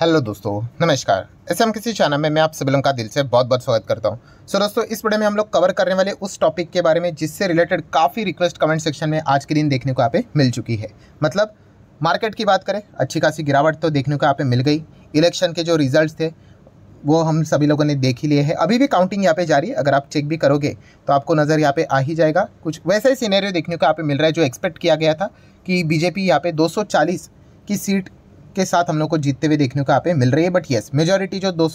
hello दोस्तों नमस्कार ऐसे हम किसी चैनल में मैं आप सभी लोगों का दिल से बहुत बहुत स्वागत करता हूं सो so, दोस्तों इस वीडियो में हम लोग कवर करने वाले उस टॉपिक के बारे में जिससे रिलेटेड काफ़ी रिक्वेस्ट कमेंट सेक्शन में आज के दिन देखने को आप मिल चुकी है मतलब मार्केट की बात करें अच्छी खासी गिरावट तो देखने को आप मिल गई इलेक्शन के जो रिजल्ट थे वो हम सभी लोगों ने देख ही लिए हैं अभी भी काउंटिंग यहाँ पे जारी है अगर आप चेक भी करोगे तो आपको नज़र यहाँ पे आ ही जाएगा कुछ वैसे ही सीनेरियो देखने को यहाँ पे मिल रहा है जो एक्सपेक्ट किया गया था कि बीजेपी यहाँ पे 240 की सीट के साथ हम लोग को जीतते हुए देखने को यहाँ पे मिल रही है बट येस मेजोरिटी जो दो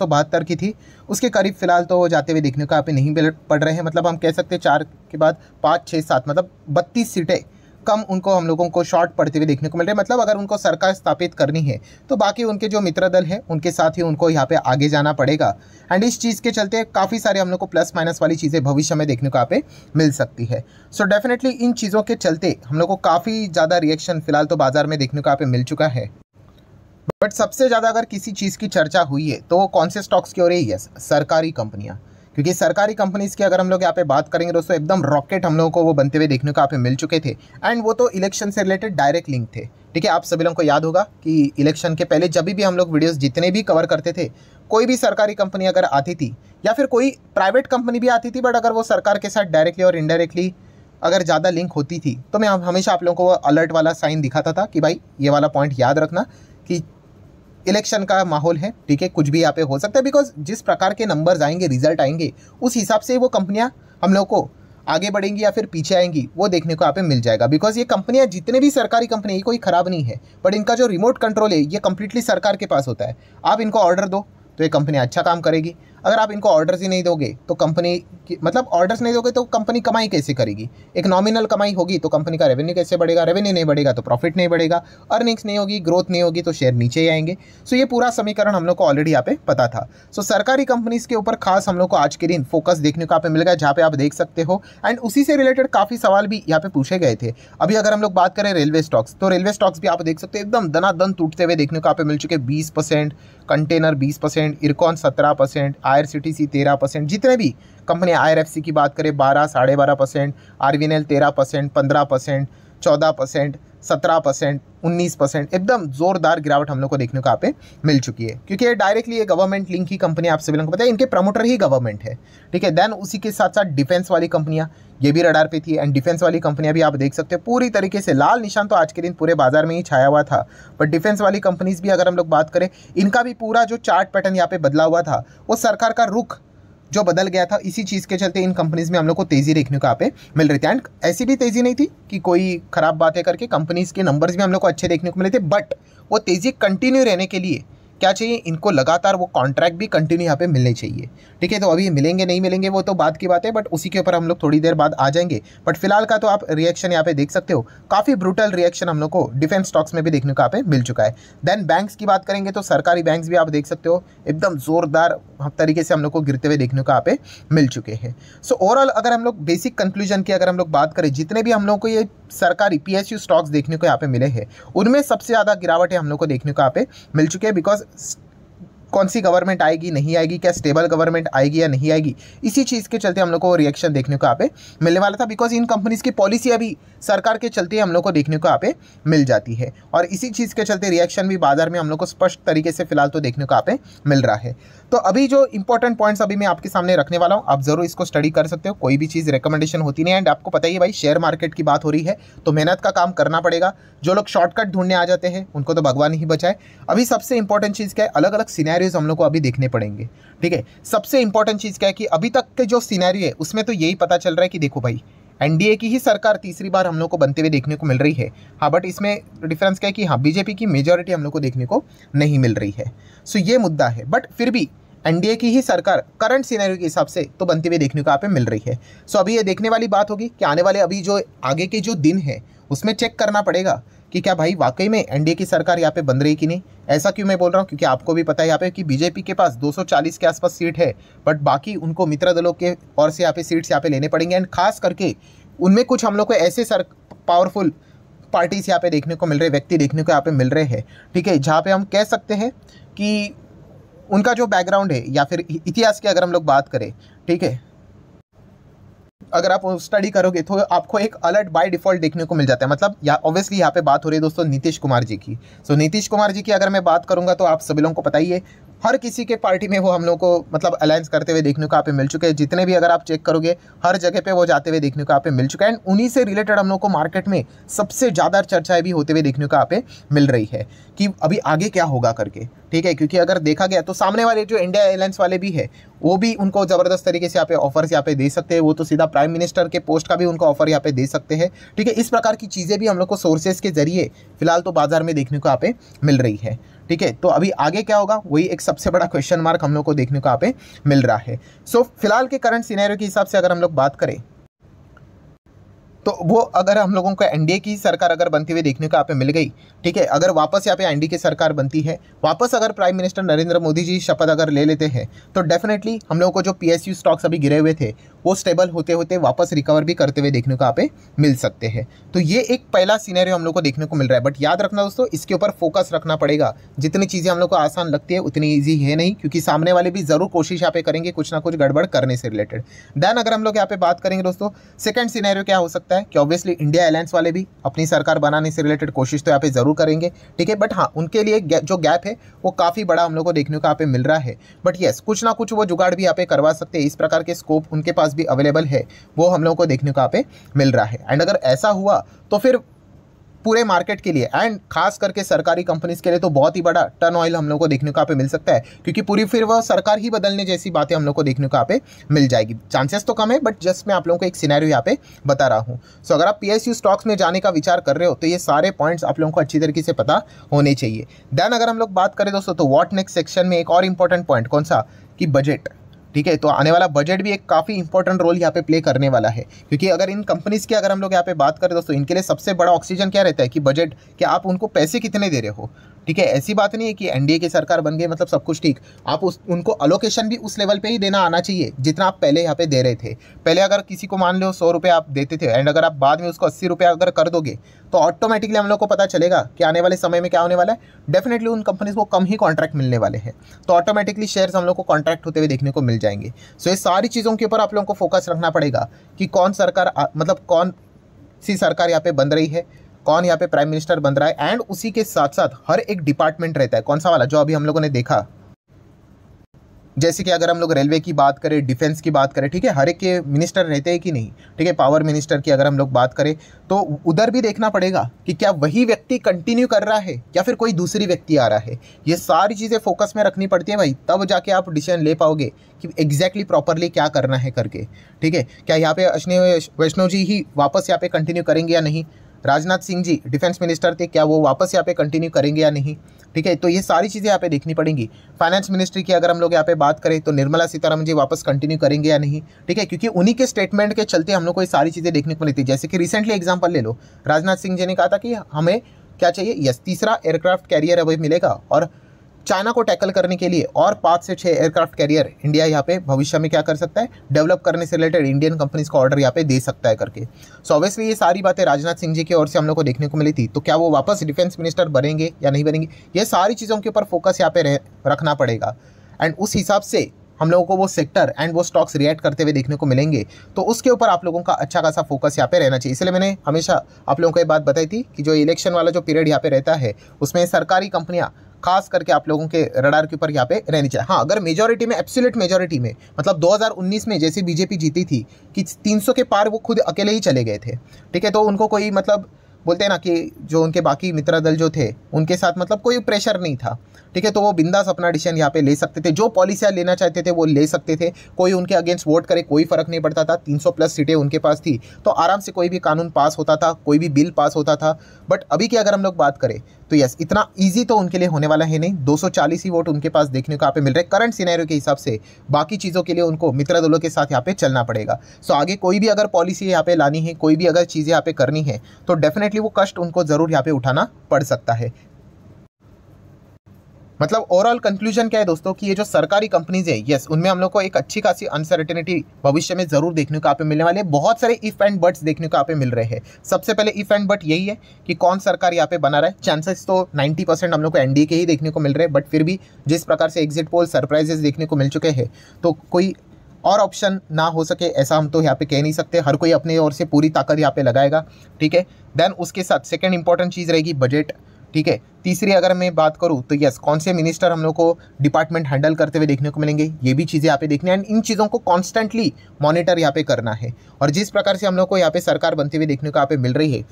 की थी उसके करीब फिलहाल तो जाते हुए देखने को यहाँ पे नहीं पड़ रहे हैं मतलब हम कह सकते हैं चार के बाद पाँच छः सात मतलब बत्तीस सीटें कम उनको हम लोगों को शॉर्ट पड़ते हुए देखने को मिल रहे है मतलब अगर उनको सरकार स्थापित करनी है तो बाकी उनके जो मित्र दल है उनके साथ ही उनको यहाँ पे आगे जाना पड़ेगा एंड इस चीज़ के चलते काफ़ी सारे हम लोग को प्लस माइनस वाली चीज़ें भविष्य में देखने को यहाँ पे मिल सकती है सो so डेफिनेटली इन चीज़ों के चलते हम लोग को काफ़ी ज़्यादा रिएक्शन फिलहाल तो बाजार में देखने को यहाँ पे मिल चुका है बट सबसे ज़्यादा अगर किसी चीज़ की चर्चा हुई है तो वो कौन से स्टॉक्स की हो रही है सरकारी कंपनियाँ क्योंकि सरकारी कंपनीज की अगर हम लोग यहाँ पे बात करेंगे दोस्तों एकदम रॉकेट हम लोगों को वो बनते हुए देखने को आप मिल चुके थे एंड वो तो इलेक्शन से रिलेटेड डायरेक्ट लिंक थे ठीक है आप सभी लोगों को याद होगा कि इलेक्शन के पहले जब भी हम लोग वीडियोस जितने भी कवर करते थे कोई भी सरकारी कंपनी अगर आती थी या फिर कोई प्राइवेट कंपनी भी आती थी बट अगर वो सरकार के साथ डायरेक्टली और इनडायरेक्टली अगर ज़्यादा लिंक होती थी तो मैं हमेशा आप लोगों को वो अलर्ट वाला साइन दिखाता था कि भाई ये वाला पॉइंट याद रखना कि इलेक्शन का माहौल है ठीक है कुछ भी यहाँ पे हो सकता है बिकॉज जिस प्रकार के नंबर्स आएंगे रिजल्ट आएंगे उस हिसाब से वो कंपनियाँ हम लोग को आगे बढ़ेंगी या फिर पीछे आएंगी वो देखने को यहाँ पे मिल जाएगा बिकॉज ये कंपनियाँ जितने भी सरकारी कंपनी है कोई ख़राब नहीं है बट इनका जो रिमोट कंट्रोल है ये कम्प्लीटली सरकार के पास होता है आप इनको ऑर्डर दो तो ये कंपनियाँ अच्छा काम करेगी अगर आप इनको ऑर्डर्स ही नहीं दोगे तो कंपनी मतलब ऑर्डर्स नहीं दोगे तो कंपनी कमाई कैसे करेगी एक नॉमिनल कमाई होगी तो कंपनी का रेवेन्यू कैसे बढ़ेगा रेवेन्यू नहीं बढ़ेगा तो प्रॉफिट नहीं बढ़ेगा अर्निंग्स नहीं होगी ग्रोथ नहीं होगी तो शेयर नीचे ही आएंगे सो ये पूरा समीकरण हम लोग को ऑलरेडी यहाँ पे पता था सो सरकारी कंपनीज के ऊपर खास हम लोग को आज के दिन फोकस देखने को यहाँ पे मिल गया जहाँ पे आप देख सकते हो एंड उसी से रिलेटेड काफ़ी सवाल भी यहाँ पे पूछे गए थे अभी अगर हम लोग बात करें रेलवे स्टॉक्स तो रेलवे स्टॉक्स भी आप देख सकते हो एकदम दन टूटते हुए देखने को आप मिल चुके बीस कंटेनर बीस परसेंट इरकॉन सत्रह परसेंट आई तेरह परसेंट जितने भी कंपनियाँ आई की बात करें बारह साढ़े बारह percent R V N L तेरह परसेंट पंद्रह परसेंट चौदह परसेंट सत्रह परसेंट उन्नीस परसेंट एकदम जोरदार गिरावट हम लोग को देखने को यहाँ पे मिल चुकी है क्योंकि ये डायरेक्टली ये गवर्नमेंट लिंक की कंपनी आप सभी लोगों को पता है इनके प्रमोटर ही गवर्नमेंट है ठीक है देन उसी के साथ साथ डिफेंस वाली कंपनियां ये भी रडार पे थी एंड डिफेंस वाली कंपनियां भी आप देख सकते हो पूरी तरीके से लाल निशान तो आज के दिन पूरे बाजार में ही छाया हुआ था बट डिफेंस वाली कंपनीज भी अगर हम लोग बात करें इनका भी पूरा जो चार्ट पैटर्न यहाँ पे बदला हुआ था वो सरकार का रुख जो बदल गया था इसी चीज़ के चलते इन कंपनीज़ में हम लोग को तेज़ी देखने को यहाँ पे मिल रही थी एंड ऐसी भी तेज़ी नहीं थी कि कोई ख़राब बातें करके कंपनीज़ के नंबर्स भी हम लोग को अच्छे देखने को मिले थे बट वो तेज़ी कंटिन्यू रहने के लिए क्या चाहिए इनको लगातार वो कॉन्ट्रैक्ट भी कंटिन्यू यहाँ पे मिलने चाहिए ठीक है तो अभी मिलेंगे नहीं मिलेंगे वो तो बात की बात है बट उसी के ऊपर हम लोग थोड़ी देर बाद आ जाएंगे बट फिलहाल का तो आप रिएक्शन यहाँ पे देख सकते हो काफ़ी ब्रूटल रिएक्शन हम लोग को डिफेंस स्टॉक्स में भी देखने को यहाँ पे मिल चुका है देन बैंक्स की बात करेंगे तो सरकारी बैंक्स भी आप देख सकते हो एकदम ज़ोरदार तरीके से हम लोग को गिरते हुए देखने को यहाँ पे मिल चुके हैं सो ओवरऑल अगर हम लोग बेसिक कंक्लूजन की अगर हम लोग बात करें जितने भी हम लोग को ये सरकारी पीएसयू स्टॉक्स देखने को यहाँ पे मिले हैं उनमें सबसे ज़्यादा गिरावटें हम लोग को देखने को यहाँ पे मिल चुकी है बिकॉज कौन सी गवर्नमेंट आएगी नहीं आएगी क्या स्टेबल गवर्नमेंट आएगी या नहीं आएगी इसी चीज़ के चलते हम लोग को रिएक्शन देखने को आप मिलने वाला था बिकॉज इन कंपनीज़ की पॉलिसी अभी सरकार के चलते हम लोग को देखने को आप मिल जाती है और इसी चीज़ के चलते रिएक्शन भी बाजार में हम लोग को स्पष्ट तरीके से फिलहाल तो देखने को आप मिल रहा है तो अभी जो इंपॉर्टेंट पॉइंट्स अभी मैं आपके सामने रखने वाला हूँ आप जरूर इसको स्टडी कर सकते हो कोई भी चीज़ रिकमेंडेशन होती नहीं एंड आपको पता ही भाई शेयर मार्केट की बात हो रही है तो मेहनत का काम करना पड़ेगा जो लोग शॉर्टकट ढूंढने आ जाते हैं उनको तो भगवान ही बचाए अभी सबसे इंपॉर्टेंट चीज़ क्या है अलग अलग सीनियर सिनेरियोज हम लोग को अभी देखने पड़ेंगे ठीक है सबसे इंपॉर्टेंट चीज़ क्या है कि अभी तक के जो सीनैरियो है उसमें तो यही पता चल रहा है कि देखो भाई एनडीए की ही सरकार तीसरी बार हम लोग को बनते हुए देखने को मिल रही है हाँ बट इसमें डिफरेंस क्या है कि हाँ बीजेपी की मेजोरिटी हम लोग को देखने को नहीं मिल रही है सो ये मुद्दा है बट फिर भी एनडीए की ही सरकार करंट सीनरी के हिसाब से तो बनते हुए देखने को आप मिल रही है सो अभी ये देखने वाली बात होगी कि आने वाले अभी जो आगे के जो दिन है उसमें चेक करना पड़ेगा कि क्या भाई वाकई में एनडीए की सरकार यहाँ पे बन रही कि नहीं ऐसा क्यों मैं बोल रहा हूँ क्योंकि आपको भी पता है यहाँ पे कि बीजेपी के पास 240 के आसपास सीट है बट बाकी उनको मित्र दलों के और से यहाँ पे सीट्स यहाँ पे लेने पड़ेंगे एंड खास करके उनमें कुछ हम लोग को ऐसे सर पावरफुल पार्टीज यहाँ पे देखने को मिल रहे व्यक्ति देखने को यहाँ पे मिल रहे हैं ठीक है जहाँ पे हम कह सकते हैं कि उनका जो बैकग्राउंड है या फिर इतिहास की अगर हम लोग बात करें ठीक है अगर आप स्टडी करोगे तो आपको एक अलर्ट बाय डिफॉल्ट देखने को मिल जाता है मतलब या ऑब्वियसली यहाँ पे बात हो रही है दोस्तों नीतीश कुमार जी की सो so, नीतीश कुमार जी की अगर मैं बात करूँगा तो आप सभी लोगों को पता ही है हर किसी के पार्टी में वो हम लोग को मतलब अलायंस करते हुए देखने को आप मिल चुके हैं जितने भी अगर आप चेक करोगे हर जगह पे वो जाते हुए देखने को आप मिल चुका है एंड उन्हीं से रिलेटेड हम लोग को मार्केट में सबसे ज़्यादा चर्चाएं भी होते हुए देखने को आप मिल रही है कि अभी आगे क्या होगा करके ठीक है क्योंकि अगर देखा गया तो सामने वाले जो इंडिया एयरलाइंस वाले भी है वो भी उनको ज़बरदस्त तरीके से यहाँ पे ऑफर्स यहाँ पे दे सकते हैं वो तो सीधा प्राइम मिनिस्टर के पोस्ट का भी उनको ऑफर यहाँ पे दे सकते हैं ठीक है इस प्रकार की चीज़ें भी हम लोग को सोर्सेज के जरिए फिलहाल तो बाजार में देखने को यहाँ पे मिल रही है ठीक है तो अभी आगे क्या होगा वही एक सबसे बड़ा क्वेश्चन मार्क हम लोग को देखने को यहाँ पे मिल रहा है सो so, फिलहाल के करंट सीनेरियो के हिसाब से अगर हम लोग बात करें तो वो अगर हम लोगों को एनडीए की सरकार अगर बनती हुई देखने को यहाँ पे मिल गई ठीक है अगर वापस यहाँ पे एनडीए की सरकार बनती है वापस अगर प्राइम मिनिस्टर नरेंद्र मोदी जी शपथ अगर ले लेते हैं तो डेफिनेटली हम लोगों को जो पीएसयू स्टॉक्स अभी गिरे हुए थे वो स्टेबल होते होते वापस रिकवर भी करते हुए देखने को आप मिल सकते हैं तो ये एक पहला सीनरी हम लोग को देखने को मिल रहा है बट याद रखना दोस्तों इसके ऊपर फोकस रखना पड़ेगा जितनी चीज़ें हम लोग को आसान लगती है उतनी ईजी है नहीं क्योंकि सामने वाले भी ज़रूर कोशिश यहाँ पे करेंगे कुछ ना कुछ गड़बड़ करने से रिलेटेड देन अगर हम लोग यहाँ पे बात करेंगे दोस्तों सेकेंड सिनेरियो क्या हो सकता है कि ऑब्वियसली इंडिया एलायंस वाले भी अपनी सरकार बनाने से रिलेटेड कोशिश तो यहाँ पे ज़रूर करेंगे ठीक है बट हाँ उनके लिए जो गैप है वो काफ़ी बड़ा हम लोग को देखने को यहाँ पे मिल रहा है बट येस कुछ ना कुछ वो जुगाड़ भी यहाँ पे करवा सकते हैं इस प्रकार के स्कोप उनके पास पास भी अवेलेबल है वो हम लोगों को देखने को यहाँ पे मिल रहा है एंड अगर ऐसा हुआ तो फिर पूरे मार्केट के लिए एंड खास करके सरकारी कंपनीज के लिए तो बहुत ही बड़ा टर्न ऑयल हम लोग को देखने को यहाँ पे मिल सकता है क्योंकि पूरी फिर वह सरकार ही बदलने जैसी बातें हम लोग को देखने को यहाँ पे मिल जाएगी चांसेस तो कम है बट जस्ट मैं आप लोगों को एक सिनेरियो यहाँ पे बता रहा हूँ सो अगर आप पीएसयू स्टॉक्स में जाने का विचार कर रहे हो तो ये सारे पॉइंट्स आप लोगों को अच्छी तरीके से पता होने चाहिए देन अगर हम लोग बात करें दोस्तों तो वॉट नेक्स्ट सेक्शन में एक और इंपॉर्टेंट पॉइंट कौन सा कि बजट ठीक है तो आने वाला बजट भी एक काफ़ी इंपॉर्टेंट रोल यहाँ पे प्ले करने वाला है क्योंकि अगर इन कंपनीज़ की अगर हम लोग यहाँ पे बात करें दोस्तों इनके लिए सबसे बड़ा ऑक्सीजन क्या रहता है कि बजट कि आप उनको पैसे कितने दे रहे हो ठीक है ऐसी बात नहीं है कि एनडीए की सरकार बन गई मतलब सब कुछ ठीक आप उस उनको अलोकेशन भी उस लेवल पे ही देना आना चाहिए जितना आप पहले यहाँ पे दे रहे थे पहले अगर किसी को मान लो सौ रुपये आप देते थे एंड अगर आप बाद में उसको अस्सी रुपये अगर कर दोगे तो ऑटोमेटिकली हम लोग को पता चलेगा कि आने वाले समय में क्या होने वाला है डेफिनेटली उन कंपनीज को कम ही कॉन्ट्रैक्ट मिलने वाले हैं तो ऑटोमेटिकली शेयर्स हम लोग को कॉन्ट्रैक्ट होते हुए देखने को मिल जाएंगे सो ये सारी चीज़ों के ऊपर आप लोगों को फोकस रखना पड़ेगा कि कौन सरकार मतलब कौन सी सरकार यहाँ पे बन रही है कौन यहाँ पे प्राइम मिनिस्टर बन रहा है एंड उसी के साथ साथ हर एक डिपार्टमेंट रहता है कौन सा वाला जो अभी हम लोगों ने देखा जैसे कि अगर हम लोग रेलवे की बात करें डिफेंस की बात करें ठीक है हर एक के मिनिस्टर रहते हैं कि नहीं ठीक है पावर मिनिस्टर की अगर हम लोग बात करें तो उधर भी देखना पड़ेगा कि क्या वही व्यक्ति कंटिन्यू कर रहा है या फिर कोई दूसरी व्यक्ति आ रहा है ये सारी चीज़ें फोकस में रखनी पड़ती है भाई तब जाके आप डिसीजन ले पाओगे कि एग्जैक्टली प्रॉपरली क्या करना है करके ठीक है क्या यहाँ पे अश्नि वैष्णव जी ही वापस यहाँ पे कंटिन्यू करेंगे या नहीं राजनाथ सिंह जी डिफेंस मिनिस्टर थे क्या वो वापस यहाँ पे कंटिन्यू करेंगे या नहीं ठीक है तो ये सारी चीज़ें यहाँ पे देखनी पड़ेंगी फाइनेंस मिनिस्ट्री की अगर हम लोग यहाँ पे बात करें तो निर्मला सीतारामन जी वापस कंटिन्यू करेंगे या नहीं ठीक है क्योंकि उन्हीं के स्टेटमेंट के चलते हम लोग को ये सारी चीज़ें देखने को मिलती है जैसे कि रिसेंटली एग्जाम्पल ले लो राजनाथ सिंह जी ने कहा था कि हमें क्या चाहिए यस तीसरा एयरक्राफ्ट कैरियर अभी मिलेगा और चाइना को टैकल करने के लिए और पाँच से छः एयरक्राफ्ट कैरियर इंडिया यहाँ पे भविष्य में क्या कर सकता है डेवलप करने से रिलेटेड इंडियन कंपनीज का ऑर्डर यहाँ पे दे सकता है करके सो ऑब्वियसली ये सारी बातें राजनाथ सिंह जी की ओर से हम लोग को देखने को मिली थी तो क्या वो वापस डिफेंस मिनिस्टर बनेंगे या नहीं बनेंगे ये सारी चीज़ों के ऊपर फोकस यहाँ पे रखना पड़ेगा एंड उस हिसाब से हम लोगों को वो सेक्टर एंड वो स्टॉक्स रिएक्ट करते हुए देखने को मिलेंगे तो उसके ऊपर आप लोगों का अच्छा खासा फोकस यहाँ पे रहना चाहिए इसलिए मैंने हमेशा आप लोगों को ये बात बताई थी कि जो इलेक्शन वाला जो पीरियड यहाँ पे रहता है उसमें सरकारी कंपनियाँ खास करके आप लोगों के रडार के ऊपर यहाँ पे रहनी चाहिए हाँ अगर मेजोरिटी में एब्सोल्यूट मेजोरिटी में मतलब 2019 में जैसे बीजेपी जीती थी कि 300 के पार वो खुद अकेले ही चले गए थे ठीक है तो उनको कोई मतलब बोलते हैं ना कि जो उनके बाकी मित्र दल जो थे उनके साथ मतलब कोई प्रेशर नहीं था ठीक है तो वो बिंदास अपना डिसीजन यहाँ पे ले सकते थे जो पॉलिसियाँ लेना चाहते थे वो ले सकते थे कोई उनके अगेंस्ट वोट करे कोई फर्क नहीं पड़ता था 300 प्लस सीटें उनके पास थी तो आराम से कोई भी कानून पास होता था कोई भी बिल पास होता था बट अभी की अगर हम लोग बात करें तो यस इतना ईजी तो उनके लिए होने वाला है नहीं 240 ही वोट उनके पास देखने को यहाँ पे मिल रहे हैं करंट सिनेरियो के हिसाब से बाकी चीज़ों के लिए उनको मित्र दलों के साथ यहाँ पे चलना पड़ेगा सो आगे कोई भी अगर पॉलिसी यहाँ पे लानी है कोई भी अगर चीज़ें यहाँ पे करनी है तो डेफिनेटली वो कष्ट उनको ज़रूर यहाँ पे उठाना पड़ सकता है मतलब ओवरऑल कंक्लूजन क्या है दोस्तों कि ये जो सरकारी कंपनीज है यस उनमें हम लोग को एक अच्छी खासी अनसर्टेनिटी भविष्य में जरूर देखने को आप मिलने वाले बहुत सारे इफ एंड बट्स देखने को आप मिल रहे हैं सबसे पहले इफ एंड बट यही है कि कौन सरकार यहाँ पे बना रहा है चांसेस तो नाइन्टी परसेंट हम लोग को एनडीए के ही देखने को मिल रहे हैं बट फिर भी जिस प्रकार से एग्जिट पोल सरप्राइजेस देखने को मिल चुके हैं तो कोई और ऑप्शन ना हो सके ऐसा हम तो यहाँ पे कह नहीं सकते हर कोई अपने ओर से पूरी ताकत यहाँ पे लगाएगा ठीक है देन उसके साथ सेकेंड इंपॉर्टेंट चीज़ रहेगी बजट ठीक है तीसरी अगर मैं बात करूँ तो यस कौन से मिनिस्टर हम लोग को डिपार्टमेंट हैंडल करते हुए देखने को मिलेंगे ये भी चीज़ें यहाँ पे देखने एंड इन चीज़ों को कॉन्स्टेंटली मॉनिटर यहाँ पे करना है और जिस प्रकार से हम लोग को यहाँ पे सरकार बनते हुए देखने को यहाँ पे मिल रही है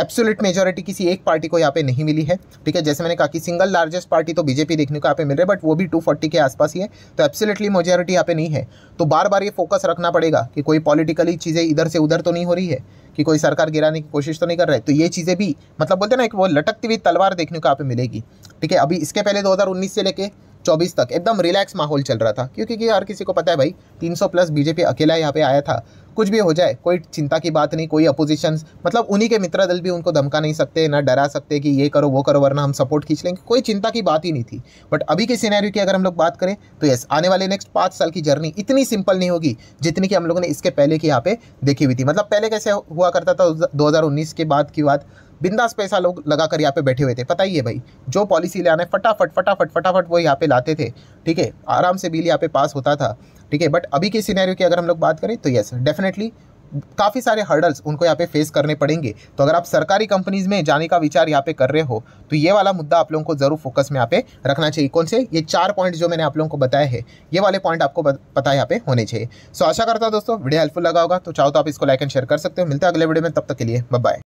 एब्सोल्यूट मेजोरिटी किसी एक पार्टी को यहाँ पे नहीं मिली है ठीक है जैसे मैंने कहा कि सिंगल लार्जेस्ट पार्टी तो बीजेपी देखने को यहाँ पे मिल रहा है बट वो भी फोर्टी के आसपास ही है तो एब्सोल्युटली मेजोरिटी यहाँ पे नहीं है तो बार बार ये फोकस रखना पड़ेगा कि कोई पॉलिटिकली चीज़ें इधर से उधर तो नहीं हो रही है कि कोई सरकार गिराने की कोशिश तो नहीं कर रहा है तो ये चीज़ें भी मतलब बोलते ना एक वो लटकती हुई तलवार देखने को यहाँ पे मिलेगी ठीक है अभी इसके पहले 2019 से लेके 24 तक एकदम रिलैक्स माहौल चल रहा था क्योंकि कि हर किसी को पता है भाई 300 प्लस बीजेपी अकेला यहाँ पे आया था कुछ भी हो जाए कोई चिंता की बात नहीं कोई अपोजिशन मतलब उन्हीं के मित्र दल भी उनको धमका नहीं सकते ना डरा सकते कि ये करो वो करो वरना हम सपोर्ट खींच लेंगे कोई चिंता की बात ही नहीं थी बट अभी के सिनेरियो की अगर हम लोग बात करें तो यस आने वाले नेक्स्ट पाँच साल की जर्नी इतनी सिंपल नहीं होगी जितनी कि हम लोगों ने इसके पहले की यहाँ पे देखी हुई थी मतलब पहले कैसे हुआ करता था दो के बाद की बात बिंदास पैसा लोग लगाकर यहाँ पे बैठे हुए थे पता ही है भाई जो पॉलिसी ले आने है फटाफट फटाफट फटाफट वो यहाँ पे लाते थे ठीक है आराम से बिल यहाँ पे पास होता था ठीक है बट अभी के सिनेरियो की अगर हम लोग बात करें तो यस डेफिनेटली काफ़ी सारे हर्डल्स उनको यहाँ पे फेस करने पड़ेंगे तो अगर आप सरकारी कंपनीज में जाने का विचार यहाँ पे कर रहे हो तो ये वाला मुद्दा आप लोगों को ज़रूर फोकस में यहाँ पे रखना चाहिए कौन से ये चार पॉइंट जो मैंने आप लोगों को बताया है ये वाले पॉइंट आपको पता यहाँ पे होने चाहिए सो आशा करता हूँ दोस्तों वीडियो हेल्पफुल लगा होगा तो चाहो तो आप इसको लाइक एंड शेयर कर सकते हो मिलते हैं अगले वीडियो में तब तक के लिए बाय